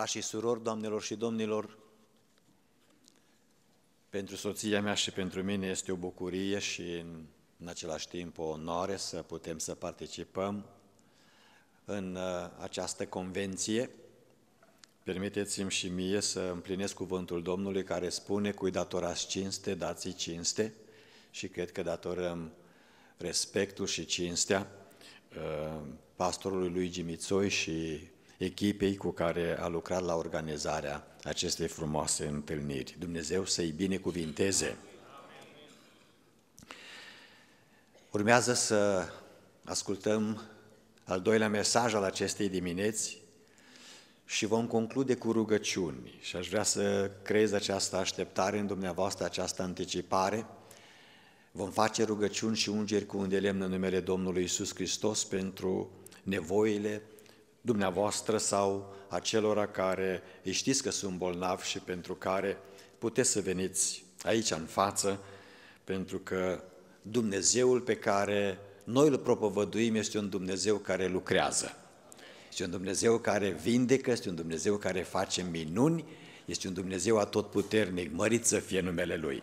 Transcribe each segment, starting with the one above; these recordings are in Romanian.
frați și surori, doamnelor și domnilor, pentru soția mea și pentru mine este o bucurie și în, același timp o onoare să putem să participăm în uh, această convenție. Permiteți-mi și mie să împlinesc cuvântul Domnului care spune cu datorați cinste, dați cinste și cred că datorăm respectul și cinstea uh, pastorului lui Gimițoi și echipei cu care a lucrat la organizarea acestei frumoase întâlniri. Dumnezeu să-i binecuvinteze! Urmează să ascultăm al doilea mesaj al acestei dimineți și vom conclude cu rugăciuni. Și aș vrea să creez această așteptare în dumneavoastră, această anticipare. Vom face rugăciuni și ungeri cu de lemn în numele Domnului Isus Hristos pentru nevoile dumneavoastră sau acelora care îi știți că sunt bolnavi și pentru care puteți să veniți aici în față, pentru că Dumnezeul pe care noi îl propovăduim este un Dumnezeu care lucrează. Este un Dumnezeu care vindecă, este un Dumnezeu care face minuni, este un Dumnezeu atotputernic, mărit să fie numele Lui.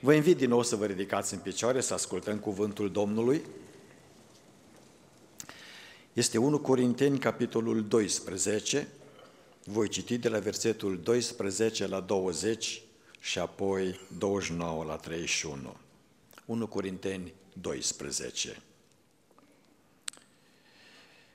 Vă invit din nou să vă ridicați în picioare, să ascultăm cuvântul Domnului este 1 Corinteni, capitolul 12. Voi citi de la versetul 12 la 20 și apoi 29 la 31. 1 Corinteni 12.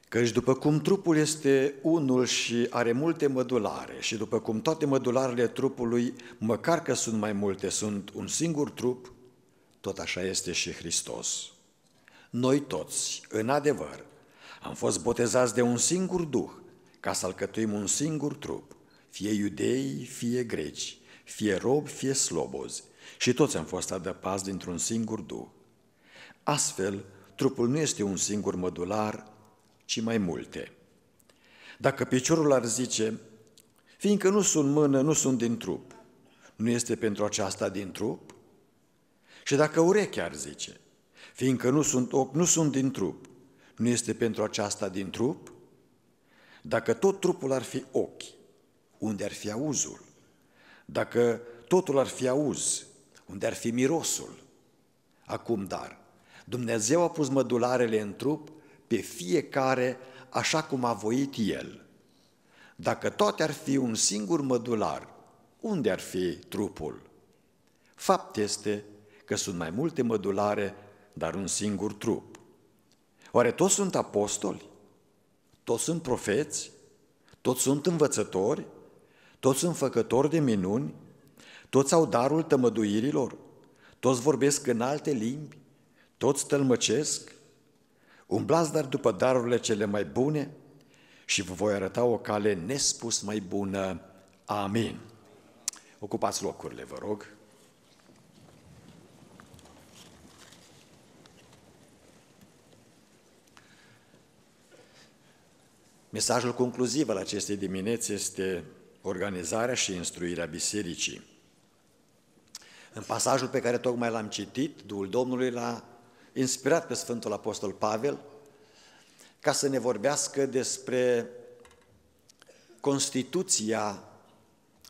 Căci după cum trupul este unul și are multe mădulare și după cum toate mădularele trupului, măcar că sunt mai multe, sunt un singur trup, tot așa este și Hristos. Noi toți, în adevăr, am fost botezați de un singur duh, ca să alcătuim un singur trup, fie iudei, fie greci, fie robi, fie slobozi, și toți am fost adăpați dintr-un singur duh. Astfel, trupul nu este un singur mădular, ci mai multe. Dacă piciorul ar zice, fiindcă nu sunt mână, nu sunt din trup, nu este pentru aceasta din trup? Și dacă urechea ar zice, fiindcă nu sunt ochi, nu sunt din trup, nu este pentru aceasta din trup? Dacă tot trupul ar fi ochi, unde ar fi auzul? Dacă totul ar fi auz, unde ar fi mirosul? Acum dar, Dumnezeu a pus mădularele în trup pe fiecare așa cum a voit El. Dacă toate ar fi un singur mădular, unde ar fi trupul? Fapt este că sunt mai multe mădulare, dar un singur trup. Oare toți sunt apostoli? Toți sunt profeți? Toți sunt învățători? Toți sunt făcători de minuni? Toți au darul tămăduirilor? Toți vorbesc în alte limbi? Toți tălmăcesc? Umblați dar după darurile cele mai bune și vă voi arăta o cale nespus mai bună. Amin. Ocupați locurile, vă rog. Mesajul concluziv al acestei dimineți este organizarea și instruirea bisericii. În pasajul pe care tocmai l-am citit, Duhul Domnului l-a inspirat pe Sfântul Apostol Pavel ca să ne vorbească despre constituția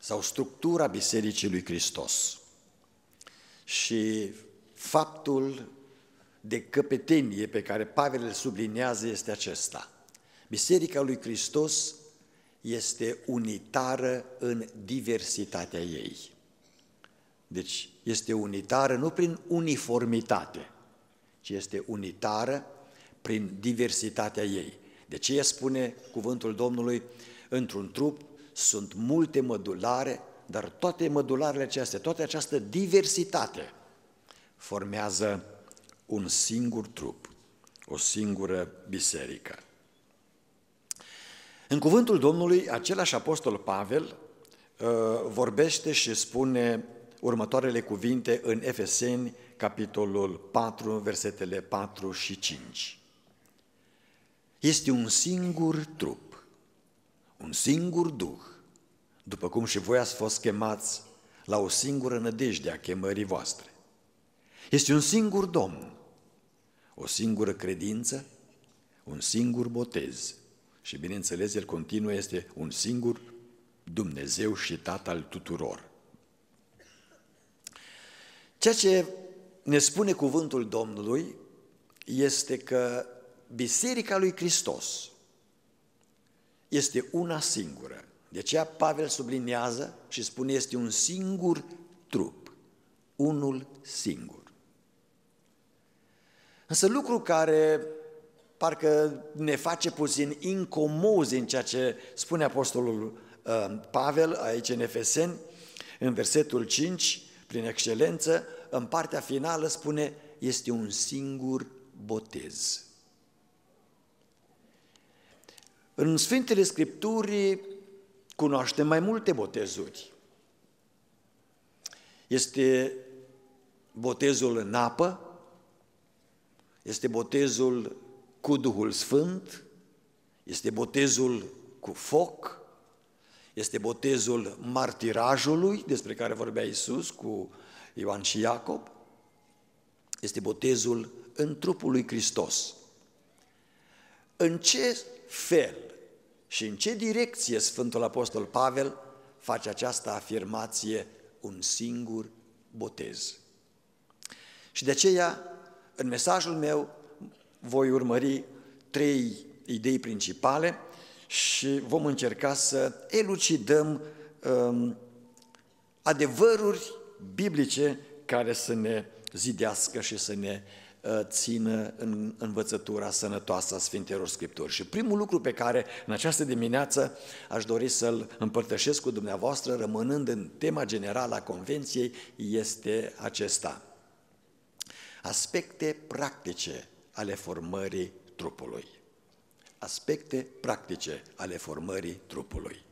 sau structura Bisericii lui Hristos și faptul de căpetenie pe care Pavel îl sublinează este acesta – Biserica lui Hristos este unitară în diversitatea ei. Deci este unitară nu prin uniformitate, ci este unitară prin diversitatea ei. De ce spune cuvântul Domnului, într-un trup sunt multe mădulare, dar toate mădularele acestea, toată această diversitate formează un singur trup, o singură biserică. În cuvântul Domnului, același apostol Pavel uh, vorbește și spune următoarele cuvinte în Efeseni, capitolul 4, versetele 4 și 5. Este un singur trup, un singur duh, după cum și voi ați fost chemați la o singură nădejde a chemării voastre. Este un singur Domn, o singură credință, un singur botez, și bineînțeles, El continuă, este un singur Dumnezeu și tatăl tuturor. Ceea ce ne spune cuvântul Domnului este că Biserica lui Hristos este una singură. De aceea Pavel subliniază și spune este un singur trup, unul singur. Însă lucru care parcă ne face puțin incomozi în ceea ce spune Apostolul uh, Pavel aici în Efeseni, în versetul 5, prin excelență, în partea finală spune, este un singur botez. În Sfintele Scripturii cunoaștem mai multe botezuri. Este botezul în apă, este botezul cu Duhul Sfânt, este botezul cu foc, este botezul martirajului, despre care vorbea Isus cu Ioan și Iacob, este botezul în trupul lui Hristos. În ce fel și în ce direcție Sfântul Apostol Pavel face această afirmație un singur botez? Și de aceea, în mesajul meu, voi urmări trei idei principale și vom încerca să elucidăm um, adevăruri biblice care să ne zidească și să ne uh, țină în învățătura sănătoasă a Sfintelor Scripturi. Și primul lucru pe care în această dimineață aș dori să-l împărtășesc cu dumneavoastră, rămânând în tema generală a Convenției, este acesta. Aspecte practice ale formării trupului. Aspecte practice ale formării trupului,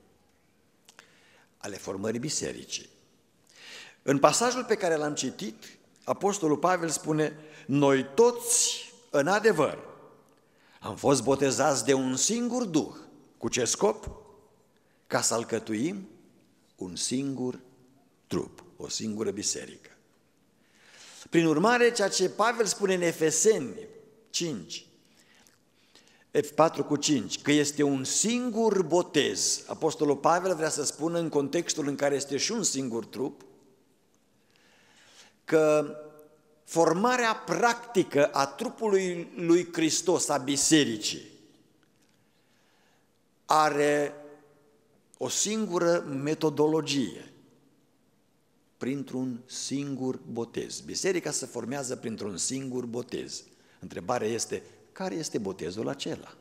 ale formării bisericii. În pasajul pe care l-am citit, Apostolul Pavel spune, noi toți, în adevăr, am fost botezați de un singur Duh. Cu ce scop? Ca să alcătuim un singur trup, o singură biserică. Prin urmare, ceea ce Pavel spune în Efeseni, 5. F4 cu 5, că este un singur botez. Apostolul Pavel vrea să spună în contextul în care este și un singur trup, că formarea practică a trupului lui Hristos, a bisericii, are o singură metodologie, printr-un singur botez. Biserica se formează printr-un singur botez. Întrebarea este, care este botezul acela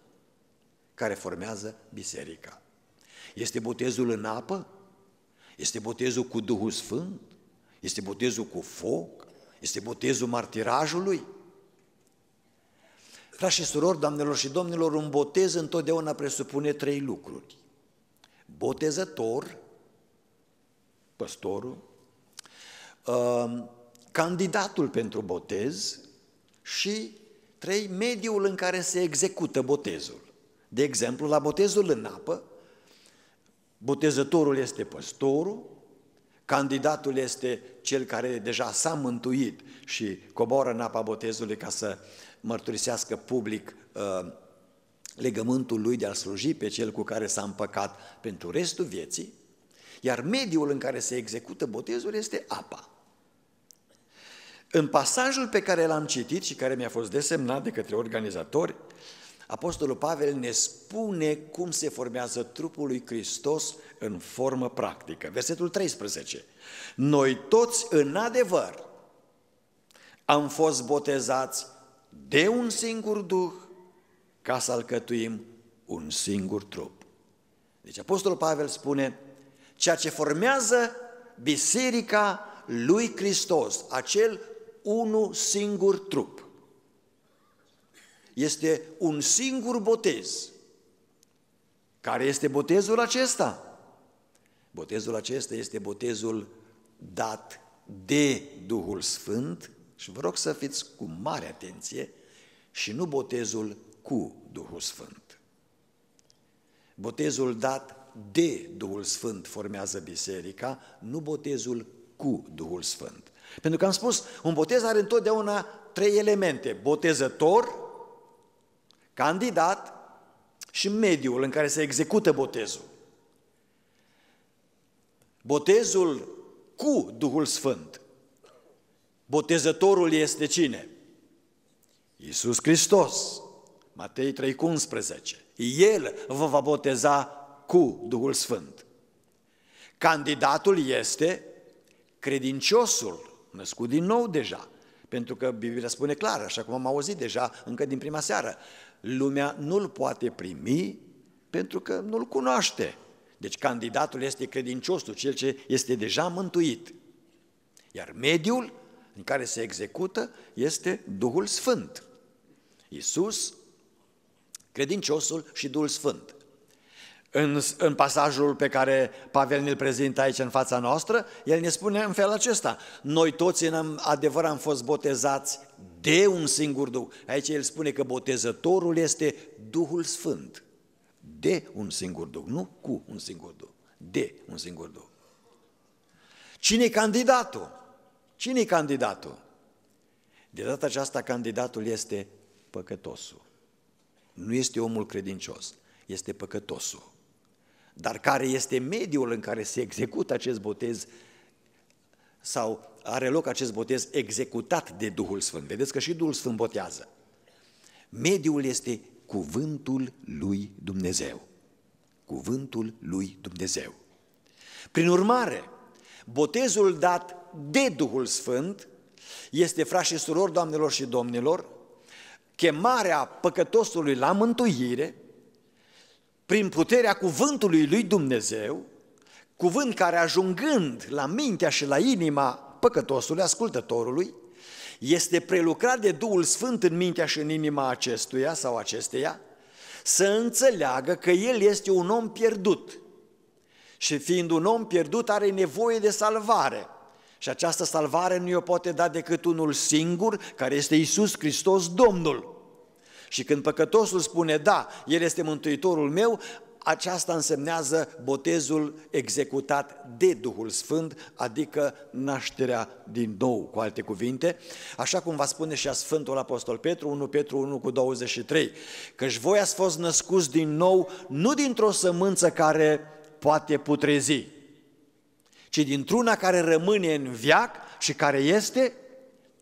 care formează biserica? Este botezul în apă? Este botezul cu Duhul Sfânt? Este botezul cu foc? Este botezul martirajului? Frați și surori, doamnelor și domnilor, un botez întotdeauna presupune trei lucruri. Botezător, păstorul, uh, candidatul pentru botez și Trei Mediul în care se execută botezul. De exemplu, la botezul în apă, botezătorul este păstorul, candidatul este cel care deja s-a mântuit și coboară în apa botezului ca să mărturisească public uh, legământul lui de a sluji pe cel cu care s-a împăcat pentru restul vieții, iar mediul în care se execută botezul este apa. În pasajul pe care l-am citit și care mi-a fost desemnat de către organizatori, Apostolul Pavel ne spune cum se formează trupul lui Hristos în formă practică. Versetul 13. Noi toți, în adevăr, am fost botezați de un singur Duh ca să alcătuim un singur trup. Deci Apostolul Pavel spune, ceea ce formează biserica lui Hristos, acel unul singur trup. Este un singur botez. Care este botezul acesta? Botezul acesta este botezul dat de Duhul Sfânt și vă rog să fiți cu mare atenție și nu botezul cu Duhul Sfânt. Botezul dat de Duhul Sfânt formează biserica, nu botezul cu Duhul Sfânt. Pentru că am spus, un botez are întotdeauna trei elemente. Botezător, candidat și mediul în care se execută botezul. Botezul cu Duhul Sfânt. Botezătorul este cine? Iisus Hristos. Matei 3,11. El vă va boteza cu Duhul Sfânt. Candidatul este credinciosul născut din nou deja. Pentru că Biblia spune clar, așa cum am auzit deja încă din prima seară, lumea nu-l poate primi pentru că nu-l cunoaște. Deci candidatul este credinciosul, cel ce este deja mântuit. Iar mediul în care se execută este Duhul Sfânt. Iisus, credinciosul și Duhul Sfânt în, în pasajul pe care Pavel ne-l prezintă aici în fața noastră, el ne spune în felul acesta, noi toți în adevăr am fost botezați de un singur Duh. Aici el spune că botezătorul este Duhul Sfânt, de un singur Duh, nu cu un singur Duh, de un singur Duh. cine e candidatul? cine e candidatul? De data aceasta candidatul este păcătosul. Nu este omul credincios, este păcătosul. Dar care este mediul în care se execută acest botez sau are loc acest botez executat de Duhul Sfânt? Vedeți că și Duhul Sfânt botează. Mediul este cuvântul lui Dumnezeu. Cuvântul lui Dumnezeu. Prin urmare, botezul dat de Duhul Sfânt este, frași și surori, doamnelor și domnilor, chemarea păcătosului la mântuire, prin puterea cuvântului lui Dumnezeu, cuvânt care ajungând la mintea și la inima păcătosului, ascultătorului, este prelucrat de Duhul Sfânt în mintea și în inima acestuia sau acesteia, să înțeleagă că el este un om pierdut. Și fiind un om pierdut, are nevoie de salvare. Și această salvare nu o poate da decât unul singur, care este Isus Hristos Domnul. Și când păcătosul spune, da, El este Mântuitorul meu, aceasta însemnează botezul executat de Duhul Sfânt, adică nașterea din nou, cu alte cuvinte, așa cum va spune și a Sfântul Apostol Petru, 1 Petru 1 cu 23, căci voi ați fost născuți din nou, nu dintr-o sămânță care poate putrezi, ci dintr-una care rămâne în viac și care este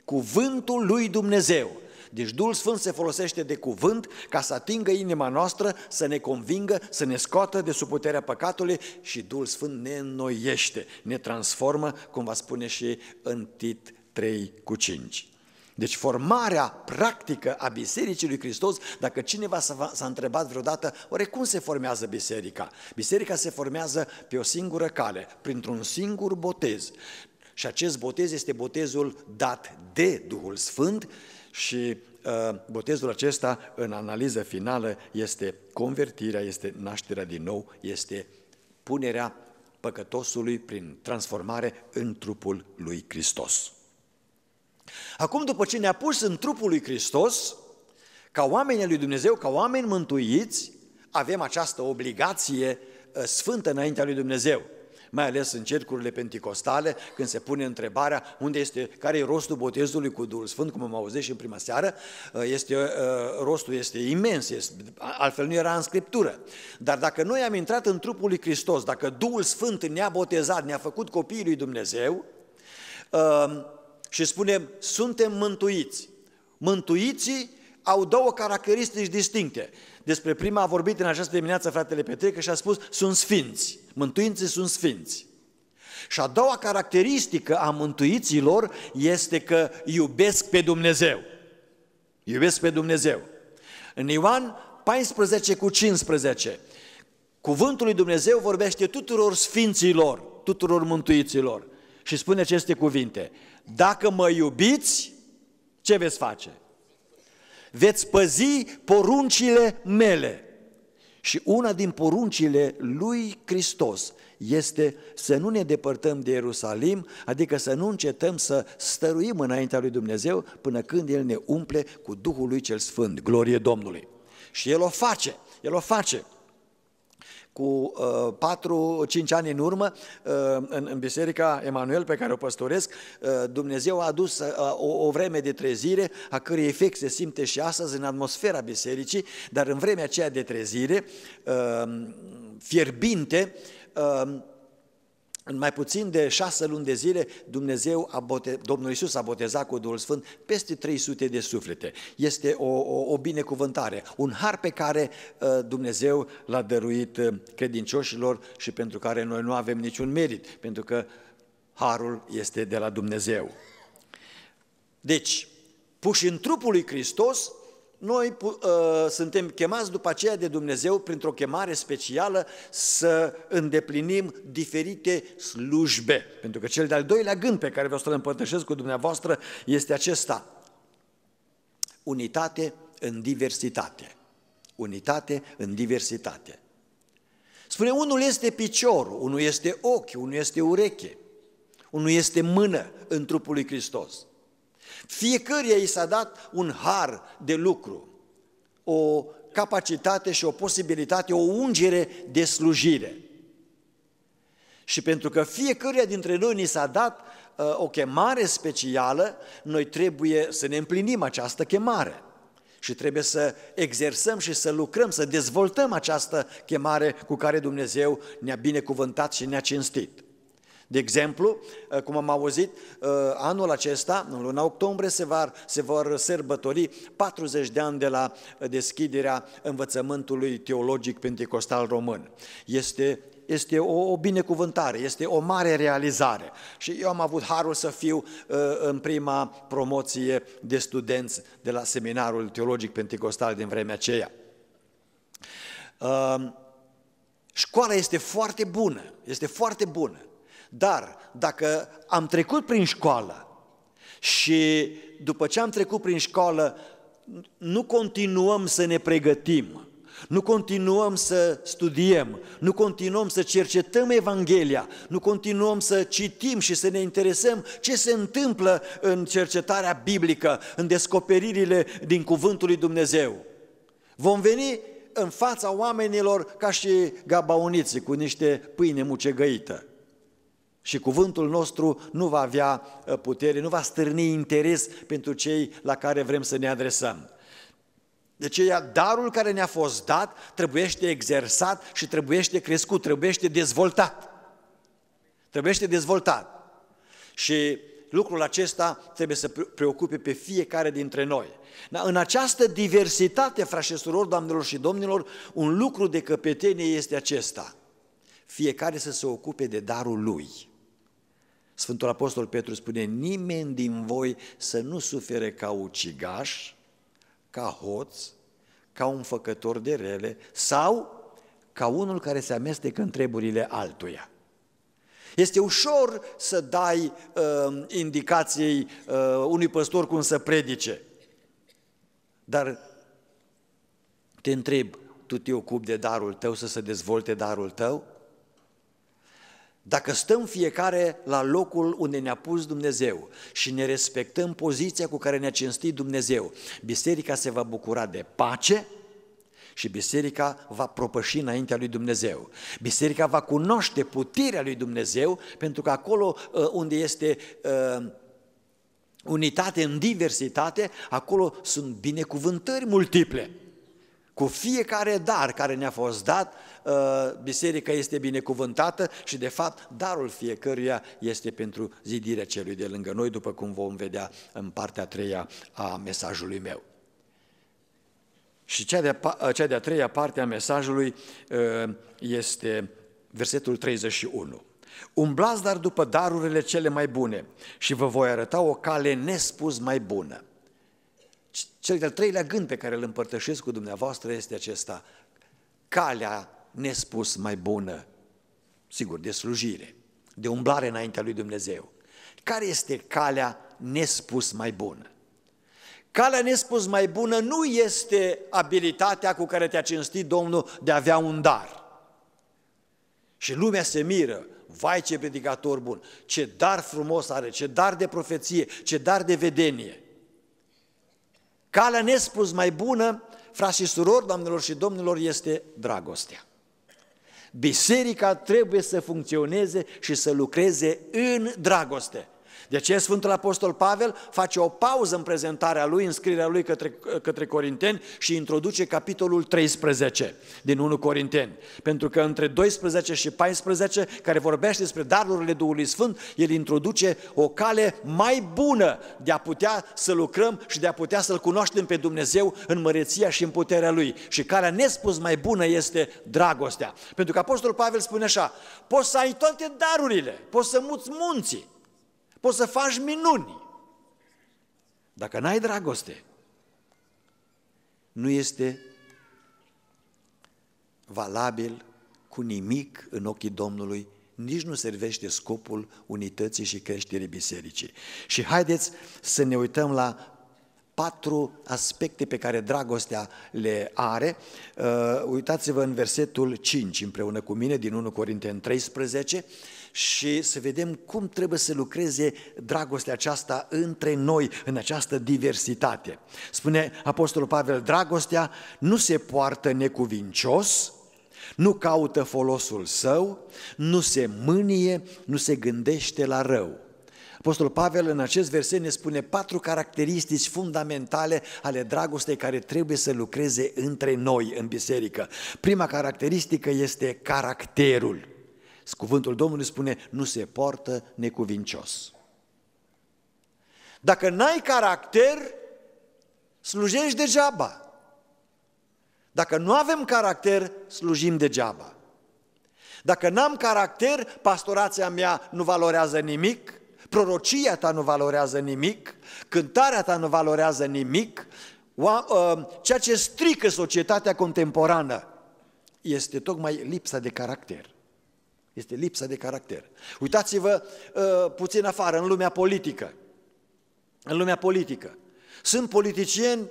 cuvântul lui Dumnezeu. Deci Duhul Sfânt se folosește de cuvânt ca să atingă inima noastră, să ne convingă, să ne scoată de sub puterea păcatului și Duhul Sfânt ne înnoiește, ne transformă, cum va spune și în Tit 3 cu 5. Deci formarea practică a Bisericii lui Hristos, dacă cineva s-a întrebat vreodată, oare cum se formează biserica? Biserica se formează pe o singură cale, printr-un singur botez. Și acest botez este botezul dat de Duhul Sfânt și uh, botezul acesta, în analiză finală, este convertirea, este nașterea din nou, este punerea păcătosului prin transformare în trupul lui Hristos. Acum, după ce ne-a pus în trupul lui Hristos, ca oameni al lui Dumnezeu, ca oameni mântuiți, avem această obligație uh, sfântă înaintea lui Dumnezeu mai ales în cercurile penticostale, când se pune întrebarea unde este, care e rostul botezului cu Duhul Sfânt, cum am auzit și în prima seară, uh, este, uh, rostul este imens, este, altfel nu era în Scriptură. Dar dacă noi am intrat în trupul lui Hristos, dacă Duhul Sfânt ne-a botezat, ne-a făcut copiii lui Dumnezeu, uh, și spunem, suntem mântuiți. Mântuiții au două caracteristici distincte. Despre prima a vorbit în această dimineață fratele că și a spus, sunt sfinți, mântuinții sunt sfinți. Și a doua caracteristică a mântuiților este că iubesc pe Dumnezeu. Iubesc pe Dumnezeu. În Ioan 14 cu 15, cuvântul lui Dumnezeu vorbește tuturor sfinților, tuturor mântuiților și spune aceste cuvinte. Dacă mă iubiți, ce veți face? veți păzi poruncile mele. Și una din poruncile lui Hristos este să nu ne depărtăm de Ierusalim, adică să nu încetăm să stăruim înaintea lui Dumnezeu până când El ne umple cu Duhul lui cel Sfânt. Glorie Domnului! Și El o face, El o face cu uh, 4-5 ani în urmă, uh, în, în Biserica Emanuel, pe care o păstoresc, uh, Dumnezeu a adus uh, o, o vreme de trezire, a cărei efect se simte și astăzi în atmosfera bisericii, dar în vremea aceea de trezire, uh, fierbinte, uh, în mai puțin de șase luni de zile, Dumnezeu a bote, Domnul Iisus a botezat cu Duhul Sfânt peste 300 de suflete. Este o, o, o binecuvântare, un har pe care uh, Dumnezeu l-a dăruit uh, credincioșilor și pentru care noi nu avem niciun merit, pentru că harul este de la Dumnezeu. Deci, puși în trupul lui Hristos, noi uh, suntem chemați după aceea de Dumnezeu, printr-o chemare specială, să îndeplinim diferite slujbe. Pentru că cel de-al doilea gând pe care vreau să-l împărtășesc cu dumneavoastră este acesta. Unitate în diversitate. Unitate în diversitate. Spune, unul este picior, unul este ochi, unul este ureche, unul este mână în trupul lui Hristos. Fiecăruia i s-a dat un har de lucru, o capacitate și o posibilitate, o ungere de slujire. Și pentru că fiecăruia dintre noi ni s-a dat uh, o chemare specială, noi trebuie să ne împlinim această chemare. Și trebuie să exersăm și să lucrăm, să dezvoltăm această chemare cu care Dumnezeu ne-a binecuvântat și ne-a cinstit. De exemplu, uh, cum am auzit, uh, anul acesta, în luna octombrie, se, vor se vor sărbători 40 de ani de la uh, deschiderea învățământului teologic pentecostal român. Este este o, o binecuvântare, este o mare realizare. Și eu am avut harul să fiu uh, în prima promoție de studenți de la seminarul teologic pentecostal din vremea aceea. Uh, școala este foarte bună, este foarte bună. Dar dacă am trecut prin școală și după ce am trecut prin școală nu continuăm să ne pregătim, nu continuăm să studiem, nu continuăm să cercetăm Evanghelia, nu continuăm să citim și să ne interesăm ce se întâmplă în cercetarea biblică, în descoperirile din Cuvântul lui Dumnezeu. Vom veni în fața oamenilor ca și gabauniții cu niște pâine mucegăită. Și cuvântul nostru nu va avea ă, putere, nu va stârni interes pentru cei la care vrem să ne adresăm. Deci darul care ne-a fost dat trebuiește exersat și trebuiește crescut, trebuiește dezvoltat. Trebuiește dezvoltat. Și lucrul acesta trebuie să preocupe pe fiecare dintre noi. În această diversitate, frașesuror, doamnelor și domnilor, un lucru de căpetenie este acesta. Fiecare să se ocupe de darul lui. Sfântul Apostol Petru spune, nimeni din voi să nu sufere ca ucigaș, ca hoț, ca un făcător de rele sau ca unul care se amestecă în treburile altuia. Este ușor să dai uh, indicației uh, unui păstor cum să predice, dar te întreb, tu te ocupi de darul tău să se dezvolte darul tău? Dacă stăm fiecare la locul unde ne-a pus Dumnezeu și ne respectăm poziția cu care ne-a cinstit Dumnezeu, biserica se va bucura de pace și biserica va propăși înaintea lui Dumnezeu. Biserica va cunoaște puterea lui Dumnezeu pentru că acolo uh, unde este uh, unitate în diversitate, acolo sunt binecuvântări multiple. Cu fiecare dar care ne-a fost dat, uh, biserica este binecuvântată și de fapt darul fiecăruia este pentru zidirea celui de lângă noi, după cum vom vedea în partea a treia a mesajului meu. Și cea de-a, uh, cea de treia parte a mesajului uh, este versetul 31. Umblați dar după darurile cele mai bune și vă voi arăta o cale nespus mai bună. Cel de-al treilea gând pe care îl împărtășesc cu dumneavoastră este acesta, calea nespus mai bună, sigur, de slujire, de umblare înaintea lui Dumnezeu. Care este calea nespus mai bună? Calea nespus mai bună nu este abilitatea cu care te-a cinstit Domnul de a avea un dar. Și lumea se miră, vai ce predicator bun, ce dar frumos are, ce dar de profeție, ce dar de vedenie. Calea nespus mai bună, frați și surori, doamnelor și domnilor, este dragostea. Biserica trebuie să funcționeze și să lucreze în dragoste. De aceea Sfântul Apostol Pavel face o pauză în prezentarea lui, în scrierea lui către, către Corinteni și introduce capitolul 13 din 1 Corinteni. Pentru că între 12 și 14, care vorbește despre darurile Duhului Sfânt, el introduce o cale mai bună de a putea să lucrăm și de a putea să-L cunoaștem pe Dumnezeu în măreția și în puterea Lui. Și calea nespus mai bună este dragostea. Pentru că Apostolul Pavel spune așa, poți să ai toate darurile, poți să muți munții, poți să faci minuni. Dacă n-ai dragoste, nu este valabil cu nimic în ochii Domnului, nici nu servește scopul unității și creșterii bisericii. Și haideți să ne uităm la patru aspecte pe care dragostea le are. Uh, uitați-vă în versetul 5 împreună cu mine din 1 Corinteni 13 și să vedem cum trebuie să lucreze dragostea aceasta între noi, în această diversitate. Spune Apostolul Pavel, dragostea nu se poartă necuvincios, nu caută folosul său, nu se mânie, nu se gândește la rău. Apostolul Pavel în acest verset ne spune patru caracteristici fundamentale ale dragostei care trebuie să lucreze între noi în biserică. Prima caracteristică este caracterul. Cuvântul Domnului spune, nu se poartă necuvincios. Dacă n-ai caracter, slujești degeaba. Dacă nu avem caracter, slujim degeaba. Dacă n-am caracter, pastorația mea nu valorează nimic, prorocia ta nu valorează nimic, cântarea ta nu valorează nimic, ă, ceea ce strică societatea contemporană este tocmai lipsa de caracter. Este lipsa de caracter. Uitați-vă uh, puțin afară, în lumea politică. În lumea politică. Sunt politicieni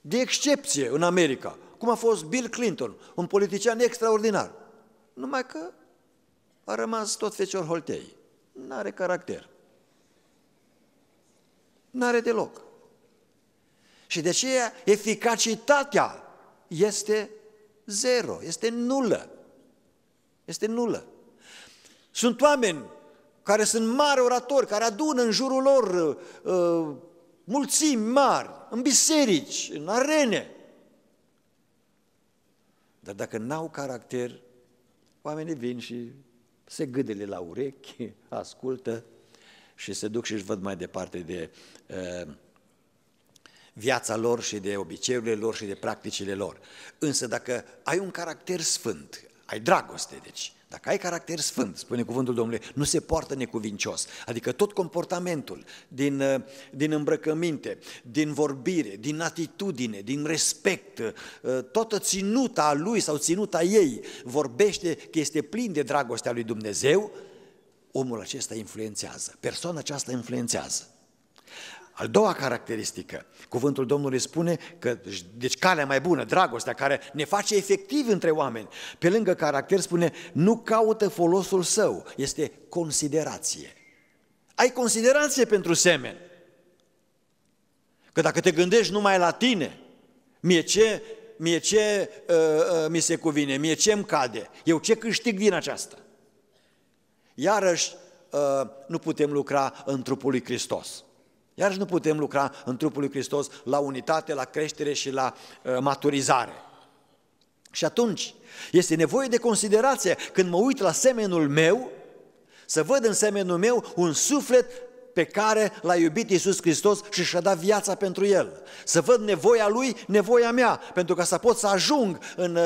de excepție în America, cum a fost Bill Clinton, un politician extraordinar. Numai că a rămas tot fecior holtei. N-are caracter. N-are deloc. Și de aceea eficacitatea este zero, este nulă. Este nulă. Sunt oameni care sunt mari oratori, care adună în jurul lor uh, uh, mulțimi mari, în biserici, în arene. Dar dacă n-au caracter, oamenii vin și se gâdele la urechi, ascultă și se duc și își văd mai departe de uh, viața lor și de obiceiurile lor și de practicile lor. Însă dacă ai un caracter sfânt, ai dragoste, deci. Dacă ai caracter sfânt, spune cuvântul Domnului, nu se poartă necuvincios. Adică tot comportamentul, din, uh, din îmbrăcăminte, din vorbire, din atitudine, din respect, uh, toată ținuta a lui sau ținuta ei vorbește că este plin de dragostea lui Dumnezeu, omul acesta influențează, persoana aceasta influențează. Al doua caracteristică, cuvântul Domnului spune că, deci calea mai bună, dragostea care ne face efectiv între oameni, pe lângă caracter spune, nu caută folosul său, este considerație. Ai considerație pentru semen. Că dacă te gândești numai la tine, mie ce, mie ce uh, uh, mi se cuvine, mie ce îmi cade, eu ce câștig din aceasta? Iarăși, uh, nu putem lucra în trupul lui Hristos. Iarăși nu putem lucra în trupul lui Hristos la unitate, la creștere și la uh, maturizare. Și atunci este nevoie de considerație când mă uit la semenul meu, să văd în semenul meu un suflet pe care l-a iubit Iisus Hristos și și-a dat viața pentru el. Să văd nevoia lui, nevoia mea, pentru ca să pot să ajung în uh,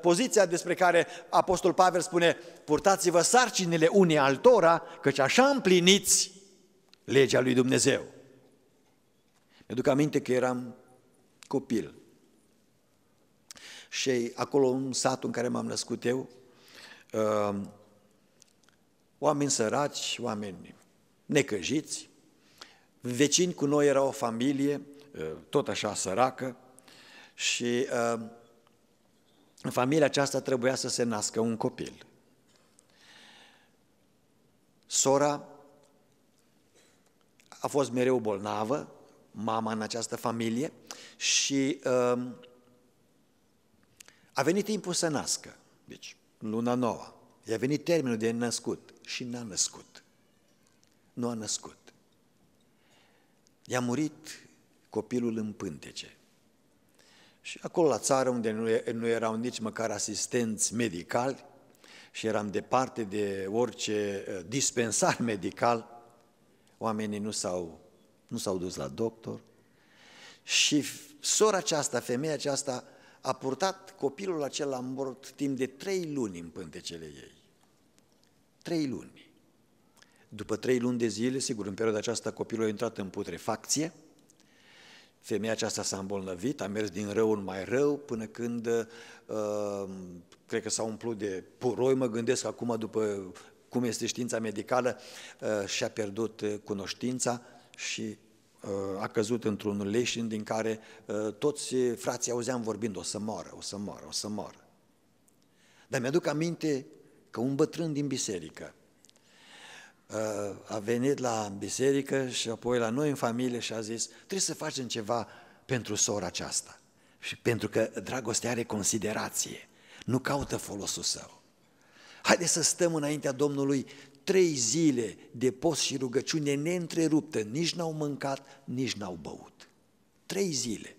poziția despre care Apostol Pavel spune purtați-vă sarcinile unii altora, căci așa împliniți legea lui Dumnezeu. Mi-aduc aminte că eram copil și acolo în satul în care m-am născut eu, uh, oameni săraci, oameni necăjiți, vecini cu noi era o familie, uh, tot așa săracă, și în uh, familia aceasta trebuia să se nască un copil. Sora a fost mereu bolnavă mama în această familie și uh, a venit timpul să nască, deci luna nouă. I-a venit termenul de născut și n-a născut. Nu a născut. I-a murit copilul în pântece. Și acolo la țară, unde nu, erau nici măcar asistenți medicali și eram departe de orice uh, dispensar medical, oamenii nu s-au nu s-au dus la doctor. Și sora aceasta, femeia aceasta, a purtat copilul acela mort timp de trei luni în pântecele ei. Trei luni. După trei luni de zile, sigur, în perioada aceasta copilul a intrat în putrefacție, femeia aceasta s-a îmbolnăvit, a mers din rău în mai rău, până când, uh, cred că s-a umplut de puroi, mă gândesc acum, după cum este știința medicală, uh, și-a pierdut uh, cunoștința, și uh, a căzut într-un leșin din care uh, toți frații auzeam vorbind, o să moară, o să moară, o să moară. Dar mi-aduc aminte că un bătrân din biserică uh, a venit la biserică și apoi la noi în familie și a zis, trebuie să facem ceva pentru sora aceasta. Și pentru că dragostea are considerație, nu caută folosul său. Haideți să stăm înaintea Domnului trei zile de post și rugăciune neîntreruptă, nici n-au mâncat, nici n-au băut. Trei zile.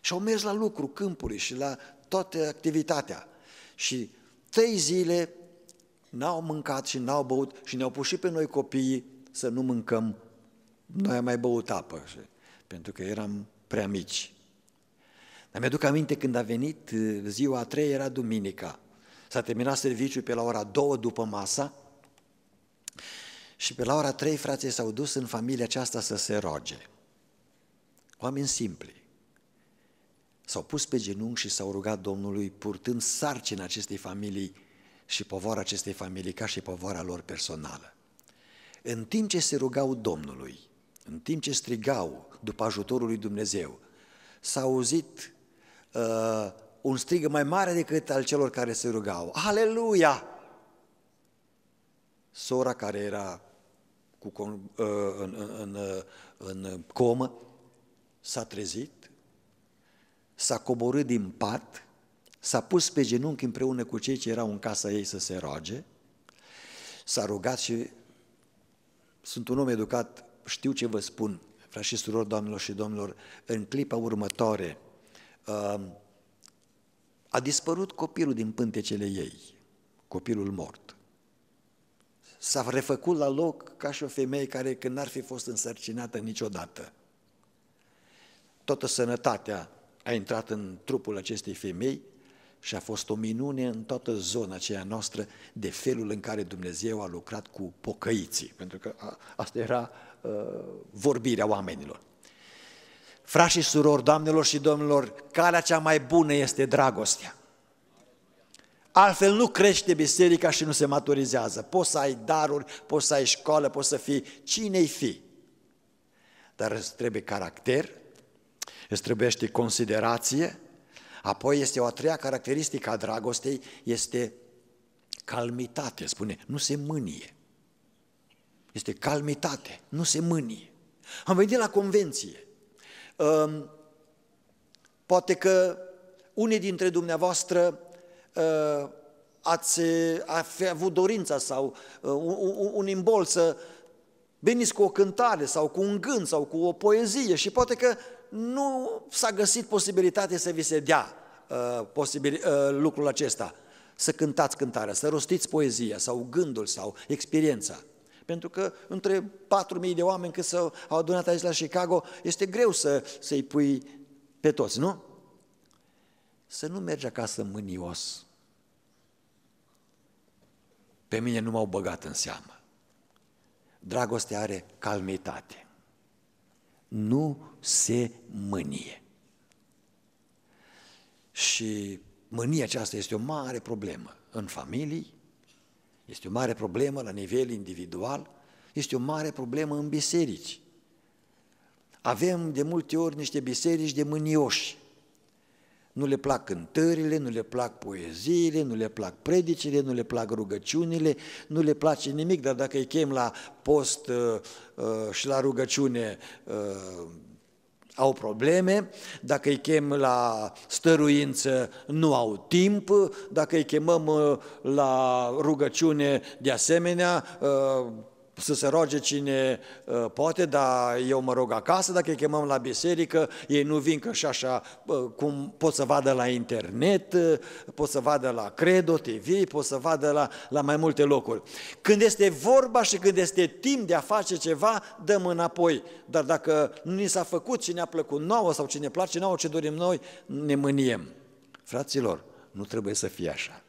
Și au mers la lucru câmpului și la toată activitatea. Și trei zile n-au mâncat și n-au băut și ne-au pus și pe noi copiii să nu mâncăm. Noi am mai băut apă, pentru că eram prea mici. Dar mi-aduc aminte când a venit uh, ziua a treia, era duminica, S-a terminat serviciul pe la ora două după masa și pe la ora trei frații s-au dus în familia aceasta să se roage. Oameni simpli. S-au pus pe genunchi și s-au rugat Domnului purtând sarcina acestei familii și povara acestei familii ca și povara lor personală. În timp ce se rugau Domnului, în timp ce strigau după ajutorul lui Dumnezeu, s-a auzit uh, un strigă mai mare decât al celor care se rugau. Aleluia! Sora care era cu, ă, în, în, în, ă, în comă s-a trezit, s-a coborât din pat, s-a pus pe genunchi împreună cu cei ce erau în casa ei să se roage, s-a rugat și sunt un om educat, știu ce vă spun, frați și surori, doamnelor și domnilor, în clipa următoare, uh, a dispărut copilul din pântecele ei, copilul mort. S-a refăcut la loc ca și o femeie care când n-ar fi fost însărcinată niciodată. Toată sănătatea a intrat în trupul acestei femei și a fost o minune în toată zona aceea noastră de felul în care Dumnezeu a lucrat cu pocăiții, pentru că asta era uh, vorbirea oamenilor. Frați și surori, doamnelor și domnilor, calea cea mai bună este dragostea. Altfel nu crește biserica și nu se maturizează. Poți să ai daruri, poți să ai școală, poți să fii cine-i fi. Dar îți trebuie caracter, îți trebuiește considerație, apoi este o a treia caracteristică a dragostei, este calmitate, spune, nu se mânie. Este calmitate, nu se mânie. Am venit la convenție. Ehm, poate că unii dintre dumneavoastră eh, ați, fi avut dorința sau eh, un, imbol să veniți cu o cântare sau cu un gând sau cu o poezie și poate că nu s-a găsit posibilitate să vi se dea uh, posibil, uh, lucrul acesta, să cântați cântarea, să rostiți poezia sau gândul sau experiența. Pentru că între 4.000 de oameni cât s-au adunat aici la Chicago, este greu să, să-i pui pe toți, nu? Să nu mergi acasă mânios. Pe mine nu m-au băgat în seamă. Dragostea are calmitate. Nu se mânie. Și mânia aceasta este o mare problemă în familii, este o mare problemă la nivel individual, este o mare problemă în biserici. Avem de multe ori niște biserici de mânioși. Nu le plac cântările, nu le plac poeziile, nu le plac predicile, nu le plac rugăciunile, nu le place nimic, dar dacă îi chem la post uh, uh, și la rugăciune uh, au probleme, dacă îi chem la stăruință, nu au timp, dacă îi chemăm uh, la rugăciune, de asemenea, uh, să se roage cine ă, poate, dar eu mă rog acasă, dacă îi chemăm la biserică, ei nu vin că și așa, ă, cum pot să vadă la internet, ă, pot să vadă la Credo TV, pot să vadă la, la mai multe locuri. Când este vorba și când este timp de a face ceva, dăm înapoi. Dar dacă nu ni s-a făcut cine a plăcut nouă sau cine place nouă, ce dorim noi, ne mâniem. Fraților, nu trebuie să fie așa.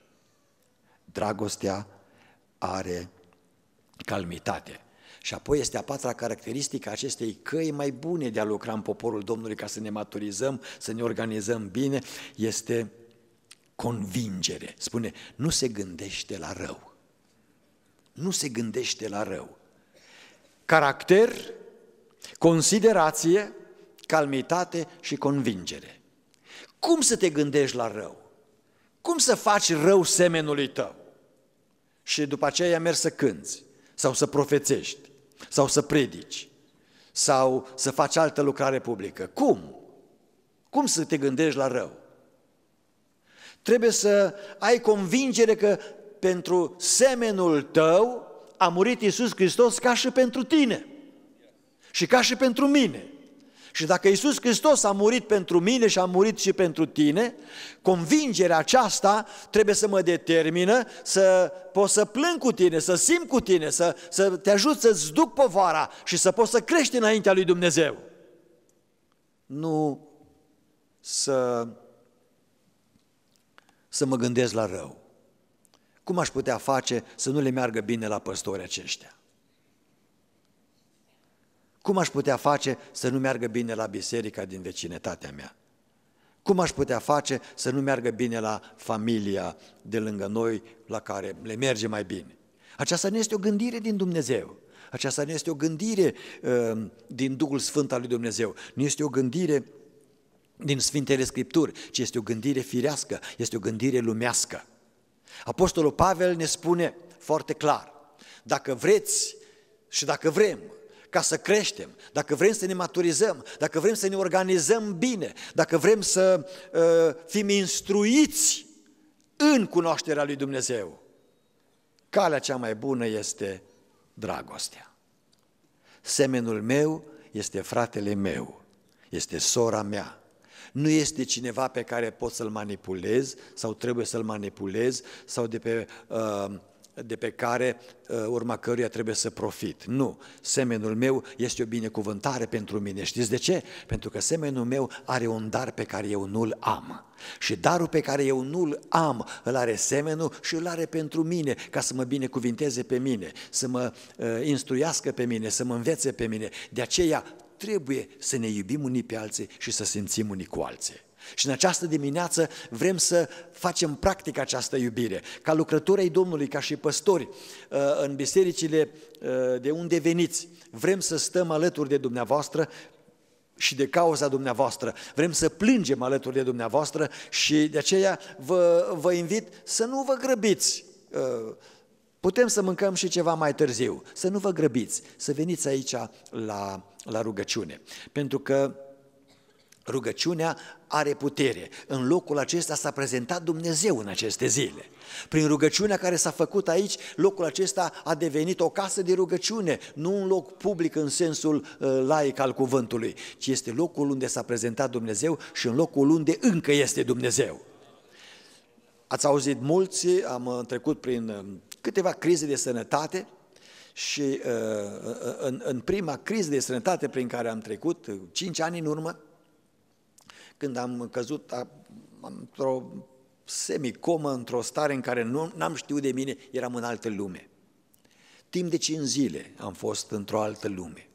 Dragostea are calmitate. Și apoi este a patra caracteristică a acestei căi mai bune de a lucra în poporul Domnului ca să ne maturizăm, să ne organizăm bine, este convingere. Spune, nu se gândește la rău. Nu se gândește la rău. Caracter, considerație, calmitate și convingere. Cum să te gândești la rău? Cum să faci rău semenului tău? Și după aceea mers să cânți sau să profețești, sau să predici, sau să faci altă lucrare publică. Cum? Cum să te gândești la rău? Trebuie să ai convingere că pentru semenul tău a murit Iisus Hristos ca și pentru tine și ca și pentru mine. Și dacă Isus Hristos a murit pentru mine și a murit și pentru tine, convingerea aceasta trebuie să mă determină să pot să plâng cu tine, să simt cu tine, să, să te ajut să-ți duc povara și să poți să crești înaintea lui Dumnezeu. Nu să, să mă gândesc la rău. Cum aș putea face să nu le meargă bine la păstori aceștia? Cum aș putea face să nu meargă bine la biserica din vecinătatea mea? Cum aș putea face să nu meargă bine la familia de lângă noi, la care le merge mai bine? Aceasta nu este o gândire din Dumnezeu. Aceasta nu este o gândire uh, din Duhul Sfânt al lui Dumnezeu. Nu este o gândire din Sfintele Scripturi, ci este o gândire firească, este o gândire lumească. Apostolul Pavel ne spune foarte clar, dacă vreți și dacă vrem ca să creștem, dacă vrem să ne maturizăm, dacă vrem să ne organizăm bine, dacă vrem să uh, fim instruiți în cunoașterea lui Dumnezeu, calea cea mai bună este dragostea. Semenul meu este fratele meu, este sora mea. Nu este cineva pe care pot să-l manipulez sau trebuie să-l manipulez sau de pe uh, de pe care uh, urma căruia trebuie să profit. Nu, semenul meu este o binecuvântare pentru mine. Știți de ce? Pentru că semenul meu are un dar pe care eu nu-l am. Și darul pe care eu nu-l am, îl are semenul și îl are pentru mine, ca să mă binecuvinteze pe mine, să mă uh, instruiască pe mine, să mă învețe pe mine. De aceea trebuie să ne iubim unii pe alții și să simțim unii cu alții. Și în această dimineață vrem să facem practic această iubire. Ca lucrătorii Domnului, ca și păstori uh, în bisericile uh, de unde veniți, vrem să stăm alături de dumneavoastră și de cauza dumneavoastră. Vrem să plângem alături de dumneavoastră și de aceea vă, vă invit să nu vă grăbiți uh, Putem să mâncăm și ceva mai târziu, să nu vă grăbiți, să veniți aici la, la rugăciune. Pentru că Rugăciunea are putere. În locul acesta s-a prezentat Dumnezeu în aceste zile. Prin rugăciunea care s-a făcut aici, locul acesta a devenit o casă de rugăciune, nu un loc public în sensul ă, laic al cuvântului, ci este locul unde s-a prezentat Dumnezeu și în locul unde încă este Dumnezeu. Ați auzit mulți, am trecut prin câteva crize de sănătate și uh, uh, în, în prima criză de sănătate prin care am trecut, uh, cinci ani în urmă, când am căzut într-o semicomă, într-o stare în care nu am știut de mine, eram în altă lume. Timp de cinci zile am fost într-o altă lume.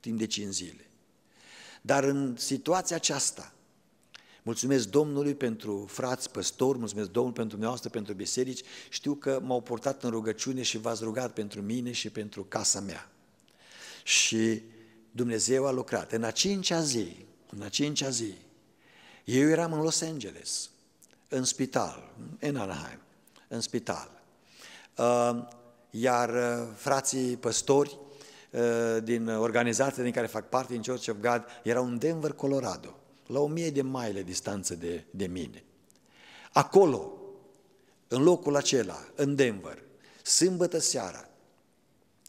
Timp de cinci zile. Dar în situația aceasta, Mulțumesc Domnului pentru frați, păstori, mulțumesc Domnului pentru dumneavoastră, pentru biserici. Știu că m-au portat în rugăciune și v-ați rugat pentru mine și pentru casa mea. Și Dumnezeu a lucrat. În a cincea zi, în a cincea zi, eu eram în Los Angeles, în spital, în Anaheim, în spital. Uh, iar uh, frații păstori uh, din organizația din care fac parte, din Church of God, erau în Denver, Colorado la o mie de maile distanță de, de mine. Acolo, în locul acela, în Denver, sâmbătă seara,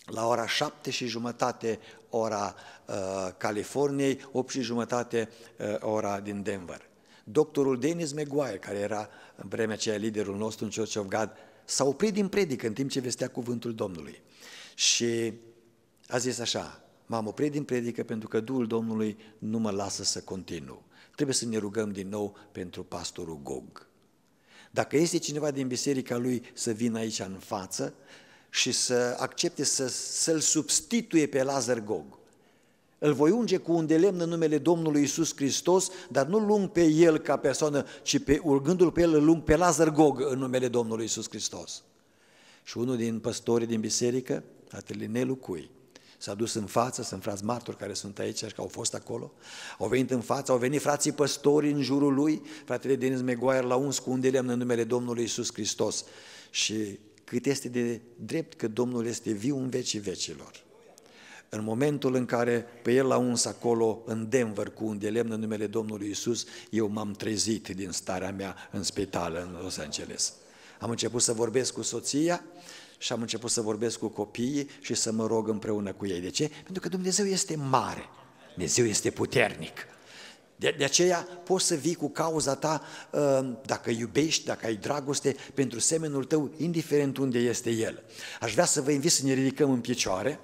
la ora șapte și jumătate, ora uh, Californiei, opt și jumătate, uh, ora din Denver. Doctorul Denis McGuire, care era în vremea aceea liderul nostru în Church of God, s-a oprit din predică în timp ce vestea cuvântul Domnului. Și a zis așa, m-am oprit din predică pentru că Duhul Domnului nu mă lasă să continu. Trebuie să ne rugăm din nou pentru pastorul Gog. Dacă este cineva din biserica lui să vină aici în față și să accepte să, să-l substituie pe Lazar Gog, îl voi unge cu un de lemn în numele Domnului Isus Hristos, dar nu lung pe el ca persoană, ci pe, urgându-l pe el, îl lung pe Lazar Gog în numele Domnului Isus Hristos. Și unul din păstorii din biserică, fratele Nelu Cui, S-a dus în față, sunt frați martori care sunt aici și că au fost acolo. Au venit în față, au venit frații păstori în jurul lui, fratele Denis Megoier l-a uns cu un scundele în numele Domnului Isus Hristos. Și cât este de drept că Domnul este viu în vecii vecilor. În momentul în care pe el l-a uns acolo în Denver cu un lemn în numele Domnului Isus, eu m-am trezit din starea mea în spital în Los Angeles. Am început să vorbesc cu soția, și am început să vorbesc cu copiii și să mă rog împreună cu ei. De ce? Pentru că Dumnezeu este mare, Dumnezeu este puternic. De, de aceea poți să vii cu cauza ta, uh, dacă iubești, dacă ai dragoste, pentru semenul tău, indiferent unde este el. Aș vrea să vă invit să ne ridicăm în picioare.